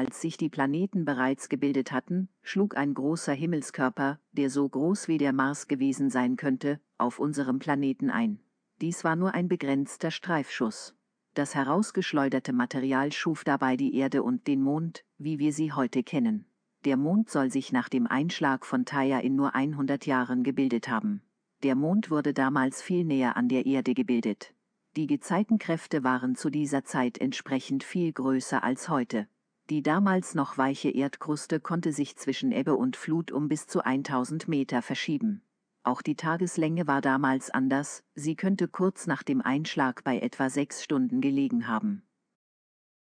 Als sich die Planeten bereits gebildet hatten, schlug ein großer Himmelskörper, der so groß wie der Mars gewesen sein könnte, auf unserem Planeten ein. Dies war nur ein begrenzter Streifschuss. Das herausgeschleuderte Material schuf dabei die Erde und den Mond, wie wir sie heute kennen. Der Mond soll sich nach dem Einschlag von Theia in nur 100 Jahren gebildet haben. Der Mond wurde damals viel näher an der Erde gebildet. Die Gezeitenkräfte waren zu dieser Zeit entsprechend viel größer als heute. Die damals noch weiche Erdkruste konnte sich zwischen Ebbe und Flut um bis zu 1000 Meter verschieben. Auch die Tageslänge war damals anders, sie könnte kurz nach dem Einschlag bei etwa sechs Stunden gelegen haben